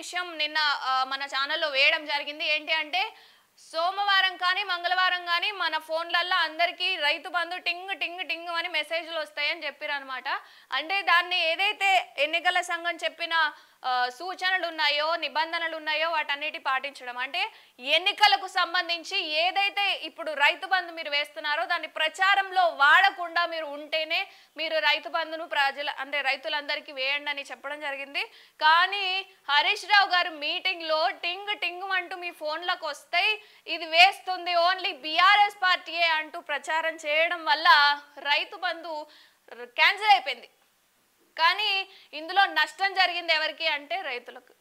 విషయం నిన్న మన ఛానల్లో వేయడం జరిగింది ఏంటి అంటే సోమవారం కానీ మంగళవారం కానీ మన ఫోన్లల్లో అందరికీ రైతు బంధు టింగ్ టింగ్ టింగ్ అని మెసేజ్లు వస్తాయని చెప్పారు అనమాట అంటే దాన్ని ఏదైతే ఎన్నికల సంఘం చెప్పిన సూచనలు ఉన్నాయో నిబంధనలు ఉన్నాయో వాటన్నిటి పాటించడం అంటే ఎన్నికలకు సంబంధించి ఏదైతే ఇప్పుడు రైతు బంధు మీరు వేస్తున్నారో దాన్ని ప్రచారంలో వాడకుండా మీరు ఉంటేనే మీరు రైతు బంధును ప్రజల అంటే రైతులందరికీ వేయండి అని చెప్పడం జరిగింది కానీ హరీష్ రావు గారు మీటింగ్లో టింగ్ టింగ్ అంటూ మీ ఫోన్లకు వస్తాయి ఇది వేస్తుంది ఓన్లీ బీఆర్ఎస్ పార్టీయే అంటూ ప్రచారం చేయడం వల్ల రైతు బంధు క్యాన్సిల్ అయిపోయింది కానీ ఇందులో నష్టం జరిగింది ఎవరికి అంటే రైతులకు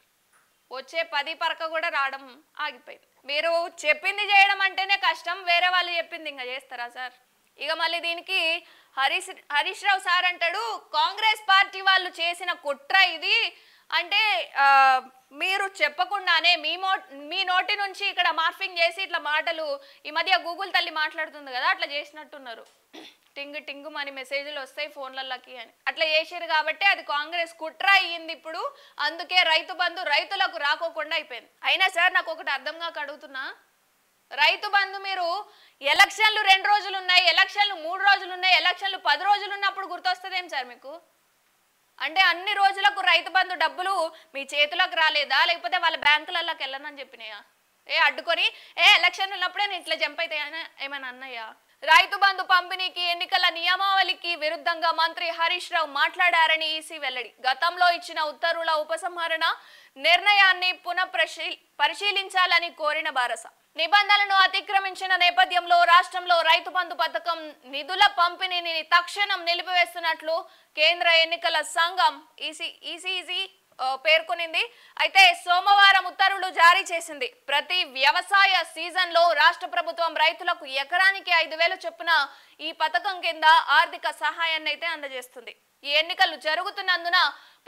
వచ్చే పది పరక కూడా రావడం ఆగిపోయింది మీరు చెప్పింది చేయడం అంటేనే కష్టం వేరే వాళ్ళు చెప్పింది ఇంకా చేస్తారా సార్ ఇక మళ్ళీ దీనికి హరీష్ హరీష్ రావు సార్ అంటాడు కాంగ్రెస్ పార్టీ వాళ్ళు చేసిన కుట్ర ఇది అంటే మీరు చెప్పకుండానే మీ మో మీ నోటి నుంచి ఇక్కడ మార్ఫింగ్ చేసి ఇట్లా మాటలు ఈ మధ్య గూగుల్ తల్లి మాట్లాడుతుంది కదా అట్లా చేసినట్టున్నారు టింగ్ టింగు మన మెసేజ్లు వస్తాయి ఫోన్లలోకి అని అట్లా చేసారు కాబట్టి అది కాంగ్రెస్ కుట్ర అయ్యింది ఇప్పుడు అందుకే రైతు బంధు రైతులకు రాకోకుండా అయిపోయింది అయినా సార్ నాకు ఒకటి అర్థం కాక అడుగుతున్నా రైతు బంధు మీరు ఎలక్షన్లు రెండు రోజులు ఉన్నాయి ఎలక్షన్లు మూడు రోజులు ఉన్నాయి ఎలక్షన్లు పది రోజులు ఉన్నప్పుడు ఏం సార్ మీకు అంటే అన్ని రోజులకు రైతు బంధు డబ్బులు మీ చేతులకు రాలేదా లేకపోతే వాళ్ళ బ్యాంకులలోకి వెళ్ళనని చెప్పినాయా ఏ అడ్డుకొని ఏ ఎలక్షన్ ఉన్నప్పుడే నేను ఇట్లా జంప్ అవుతాయని ఏమైనా అన్నయ్యా రైతు బంధు పంపిణీకి ఎన్నికల నియమావళికి విరుద్ధంగా మంత్రి హరీష్ రావు మాట్లాడారని ఈసీ వెల్లడి గతంలో ఇచ్చిన ఉత్తర్వుల ఉపసంహరణ నిర్ణయాన్ని పునః పరిశీలించాలని కోరిన భారస నిబంధనలను అతిక్రమించిన నేపథ్యంలో రాష్ట్రంలో రైతు బంధు పథకం నిధుల పంపిణీని తక్షణం నిలిపివేస్తున్నట్లు కేంద్ర ఎన్నికల సంఘం ఈసీ ఈసీజీ పేర్కొనింది అయితే సోమవారం ఉత్తర్వులు జారీ చేసింది ప్రతి వ్యవసాయ సీజన్ లో రాష్ట్ర ప్రభుత్వం రైతులకు ఎకరానికి ఐదు వేల చొప్పున ఈ పథకం కింద ఆర్థిక సహాయాన్ని అయితే అందజేస్తుంది ఈ ఎన్నికలు జరుగుతున్నందున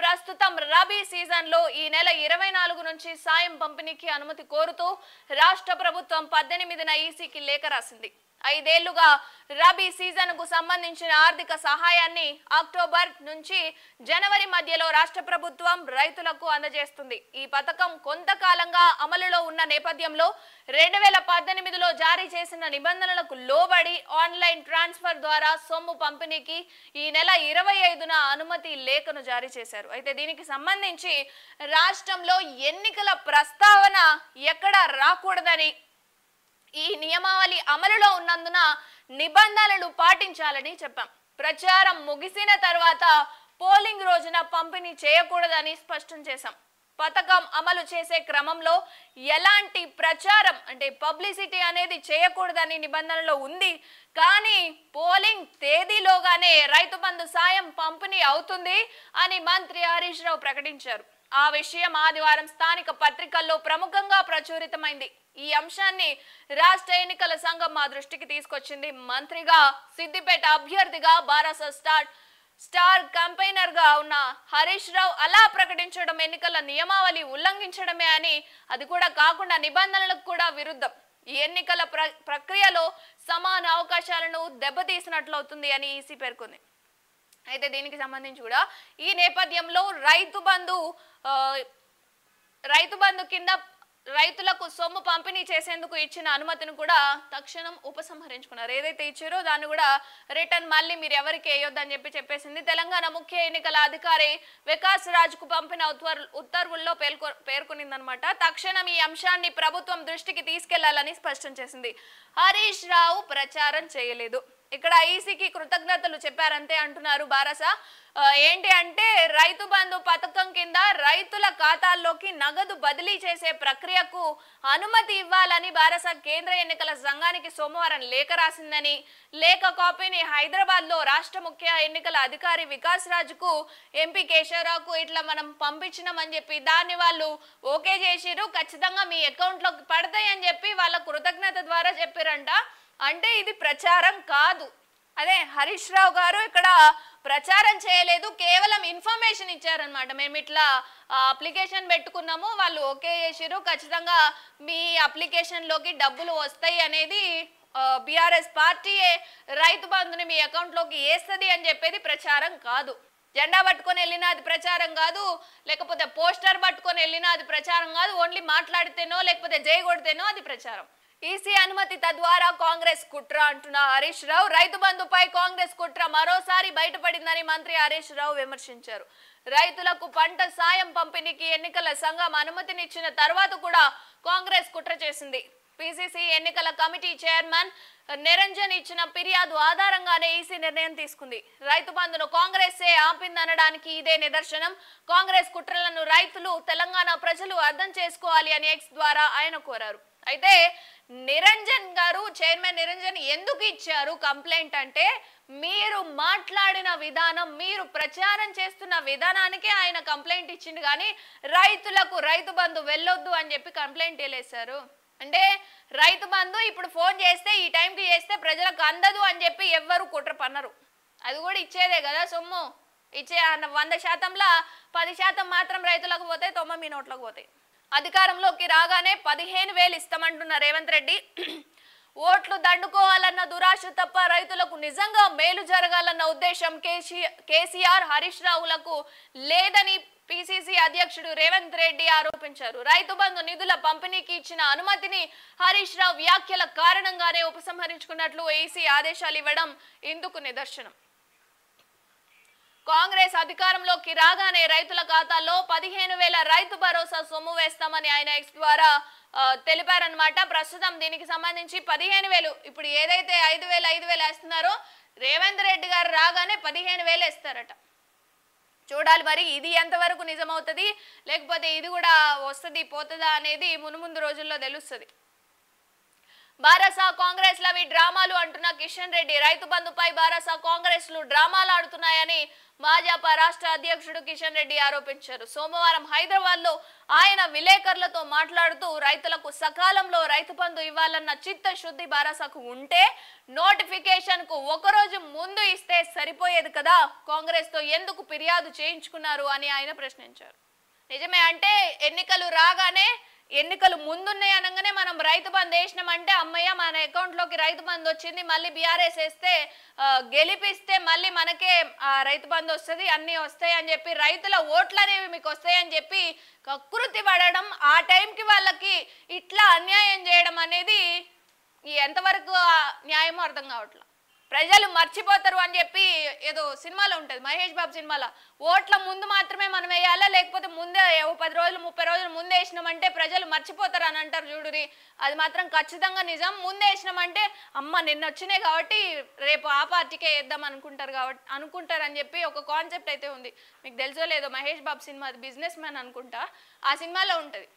ప్రస్తుతం రబీ సీజన్ లో ఈ నెల ఇరవై నాలుగు నుంచి సాయం పంపిణీకి అనుమతి కోరుతూ రాష్ట్ర ప్రభుత్వం పద్దెనిమిదిన ఈసీకి లేఖ రాసింది ఐదేళ్లుగా రబీ సీజన్ కు సంబంధించిన ఆర్థిక సహాయాన్ని అక్టోబర్ నుంచి జనవరి మధ్యలో రాష్ట్ర ప్రభుత్వం రైతులకు అందజేస్తుంది ఈ పథకం కొంతకాలంగా అమలులో ఉన్న నేపథ్యంలో రెండు వేల పద్దెనిమిదిలో జారీ చేసిన నిబంధనలకు లోబడి ఆన్లైన్ ట్రాన్స్ఫర్ ద్వారా సొమ్ము పంపిణీకి ఈ నెల ఇరవై ఐదున అనుమతి లేఖను జారీ చేశారు అయితే దీనికి సంబంధించి రాష్ట్రంలో ఎన్నికల ప్రస్తావన ఎక్కడా రాకూడదని ఈ నియమావళి అమలులో ఉన్నందున నిబంధనలు పాటించాలని చెప్పాం ప్రచారం ముగిసిన తర్వాత పోలింగ్ రోజున పంపిణీ చేయకూడదని స్పష్టం చేశాం పథకం అమలు చేసే క్రమంలో ఎలాంటి ప్రచారం అంటే పబ్లిసిటీ అనేది చేయకూడదని నిబంధనలో ఉంది కానీ పోలింగ్ తేదీలోగానే రైతు బంధు సాయం పంపిణీ అవుతుంది అని మంత్రి హరీష్ రావు ప్రకటించారు ఆ విషయం ఆదివారం స్థానిక పత్రికల్లో ప్రముఖంగా ప్రచురితమైంది ఈ అంశాన్ని రాష్ట్ర ఎన్నికల సంఘం మా దృష్టికి తీసుకొచ్చింది మంత్రిగా సిద్దిపేట అభ్యర్థిగా బారాస స్టార్ స్టార్ కంపెనర్ గా ఉన్న హరీష్ రావు అలా ప్రకటించడం ఎన్నికల నియమావళి ఉల్లంఘించడమే అని అది కూడా కాకుండా నిబంధనలకు కూడా విరుద్ధం ఈ ఎన్నికల ప్రక్రియలో సమాన అవకాశాలను దెబ్బతీసినట్లు అవుతుంది అని ఈసీ పేర్కొంది అయితే దీనికి సంబంధించి కూడా ఈ నేపథ్యంలో రైతు బంధు రైతు బంధు కింద రైతులకు సొమ్ము పంపిణీ చేసేందుకు ఇచ్చిన అనుమతిని కూడా తక్షణం ఉపసంహరించుకున్నారు ఏదైతే ఇచ్చారో దాన్ని కూడా రిటర్న్ మళ్ళీ మీరు ఎవరికి వేయొద్దని చెప్పి చెప్పేసింది తెలంగాణ ముఖ్య ఎన్నికల అధికారి వికాస్ రాజ్ కు పంపిన ఉత్తర్వుల్లో పేర్కొ పేర్కొనిందనమాట తక్షణం ఈ అంశాన్ని ప్రభుత్వం దృష్టికి తీసుకెళ్లాలని స్పష్టం చేసింది హరీష్ రావు ప్రచారం చేయలేదు ఇక్కడ ఐసీకి కృతజ్ఞతలు చెప్పారంతే అంటున్నారు బారస ఏంటి అంటే రైతు బంధు పథకం కింద రైతుల ఖాతాల్లోకి నగదు బదిలీ చేసే ప్రక్రియకు అనుమతి ఇవ్వాలని బారస కేంద్ర ఎన్నికల సంఘానికి సోమవారం లేఖ రాసిందని లేఖ కాపీని హైదరాబాద్ లో రాష్ట్ర ముఖ్య ఎన్నికల అధికారి వికాస్ రాజుకు ఎంపీ కేశవరావుకు ఇట్లా మనం పంపించినామని చెప్పి దాన్ని వాళ్ళు ఓకే చేసిరు ఖచ్చితంగా మీ అకౌంట్ లో పడతాయి అని చెప్పి వాళ్ళ కృతజ్ఞత ద్వారా చెప్పారంట అంటే ఇది ప్రచారం కాదు అదే హరీష్ రావు గారు ఇక్కడ ప్రచారం చేయలేదు కేవలం ఇన్ఫర్మేషన్ ఇచ్చారనమాట మేము ఇట్లా అప్లికేషన్ పెట్టుకున్నాము వాళ్ళు ఓకే చేసిరు ఖచ్చితంగా మీ అప్లికేషన్లోకి డబ్బులు వస్తాయి అనేది బీఆర్ఎస్ పార్టీ రైతు బంధుని మీ అకౌంట్లోకి వేస్తుంది అని చెప్పేది ప్రచారం కాదు జెండా పట్టుకొని వెళ్ళినా అది ప్రచారం కాదు లేకపోతే పోస్టర్ పట్టుకొని వెళ్ళినా అది ప్రచారం కాదు ఓన్లీ మాట్లాడితేనో లేకపోతే జై కొడితేనో అది ప్రచారం ఈసీ అనుమతి తద్వారా కాంగ్రెస్ కుట్ర అంటున్న హరీష్ రావు రైతు బంధుపై కాంగ్రెస్ కుట్ర మరోసారి బయటపడిందని మంత్రి హరీష్ రావు విమర్శించారు రైతులకు పంట సాయం పంపిణీకి ఎన్నికల సంఘం అనుమతినిచ్చిన తర్వాత కూడా కాంగ్రెస్ కుట్ర చేసింది పిసిసి ఎన్నికల కమిటీ చైర్మన్ నిరంజన్ ఇచ్చిన ఫిర్యాదు ఆధారంగానే ఈసీ నిర్ణయం తీసుకుంది రైతు బంధును కాంగ్రెస్ ఆపిందనడానికి ఇదే నిదర్శనం కాంగ్రెస్ కుట్రలను రైతులు తెలంగాణ ప్రజలు అర్థం చేసుకోవాలి అని ఎక్స్ ద్వారా ఆయన కోరారు అయితే నిరంజన్ గారు చైర్మన్ నిరంజన్ ఎందుకు ఇచ్చారు కంప్లైంట్ అంటే మీరు మాట్లాడిన విధానం మీరు ప్రచారం చేస్తున్న విధానానికే ఆయన కంప్లైంట్ ఇచ్చింది కానీ రైతులకు రైతు బంధు వెళ్ళొద్దు అని చెప్పి కంప్లైంట్ వెళ్ళేశారు అంటే రైతు బంధు ఇప్పుడు ఫోన్ చేస్తే ఈ టైంకి చేస్తే ప్రజలకు అందదు అని చెప్పి ఎవ్వరు కుట్ర పన్నరు అది కూడా ఇచ్చేదే కదా సొమ్ము ఇచ్చే వంద శాతంలో పది శాతం మాత్రం రైతులకు పోతాయి మీ నోట్లకు పోతాయి అధికారంలోకి రాగానే పదిహేను వేలు ఇస్తామంటున్న రేవంత్ రెడ్డి ఓట్లు దండుకోవాలన్న దురాశ తప్ప రైతులకు నిజంగా మేలు జరగాలన్న ఉద్దేశం కేసీఆర్ హరీష్ రావులకు లేదని పిసిసి అధ్యక్షుడు రేవంత్ రెడ్డి ఆరోపించారు రైతు బంధు నిధుల పంపిణీకి ఇచ్చిన అనుమతిని హరీష్ రావు వ్యాఖ్యల కారణంగానే ఉపసంహరించుకున్నట్లు ఏసీ ఆదేశాలు ఇవ్వడం ఇందుకు నిదర్శనం కాంగ్రెస్ అధికారంలోకి రాగానే రైతుల ఖాతాల్లో పదిహేను వేల రైతు భరోసా సొమ్ము వేస్తామని ఆయన ఎక్స్ ద్వారా తెలిపారనమాట ప్రస్తుతం దీనికి సంబంధించి పదిహేను వేలు ఇప్పుడు ఏదైతే ఐదు వేలు ఐదు వేలు వేస్తున్నారో రేవంత్ రెడ్డి గారు రాగానే పదిహేను వేలు వేస్తారట చూడాలి మరి ఇది ఎంతవరకు నిజమవుతుంది లేకపోతే ఇది కూడా వస్తుంది పోతుందా అనేది మునుముందు రోజుల్లో తెలుస్తుంది బారాసా కాంగ్రెస్ లవి డ్రామాలు అంటున్న కిషన్ రెడ్డి రైతు బంధుపై బారాసా కాంగ్రెస్ లు డ్రామాలు ఆడుతున్నాయని భాజపా రాష్ట్ర అధ్యక్షుడు కిషన్ రెడ్డి ఆరోపించారు సోమవారం హైదరాబాద్ లో ఆయన విలేకరులతో మాట్లాడుతూ రైతులకు సకాలంలో రైతు బంధు ఇవ్వాలన్న చిత్తశుద్ధి బారాసాకు ఉంటే నోటిఫికేషన్ కు ఒకరోజు ముందు ఇస్తే సరిపోయేది కదా కాంగ్రెస్ తో ఎందుకు ఫిర్యాదు చేయించుకున్నారు అని ఆయన ప్రశ్నించారు నిజమే అంటే ఎన్నికలు రాగానే ఎన్నికలు ముందున్నాయి అనగానే మనం రైతు బంద్ వేసినామంటే అమ్మయ్య మన అకౌంట్లోకి రైతు బంద్ వచ్చింది మళ్ళీ బీఆర్ఎస్ వేస్తే గెలిపిస్తే మళ్ళీ మనకే రైతు బంద్ వస్తుంది అన్నీ వస్తాయి అని చెప్పి రైతుల ఓట్లు అనేవి మీకు వస్తాయని చెప్పి కకృతి పడడం ఆ టైంకి వాళ్ళకి ఇట్లా అన్యాయం చేయడం అనేది ఎంతవరకు న్యాయమో అర్థం కావట్లేదు ప్రజలు మర్చిపోతారు అని చెప్పి ఏదో సినిమాలో ఉంటుంది మహేష్ బాబు సినిమాలో ఓట్ల ముందు మాత్రమే మనం వేయాలా లేకపోతే ముందే పది రోజులు ముప్పై రోజులు ముందే వేసినామంటే ప్రజలు మర్చిపోతారు అని అంటారు చూడుది అది మాత్రం ఖచ్చితంగా నిజం ముందే వేసినామంటే అమ్మ నిన్న వచ్చినాయి కాబట్టి రేపు ఆ పార్టీకే వేద్దాం అనుకుంటారు కాబట్టి అనుకుంటారు అని చెప్పి ఒక కాన్సెప్ట్ అయితే ఉంది మీకు తెలుసో లేదో Mahesh Babu cinema businessman అనుకుంటా ఆ సినిమాలో ఉంటుంది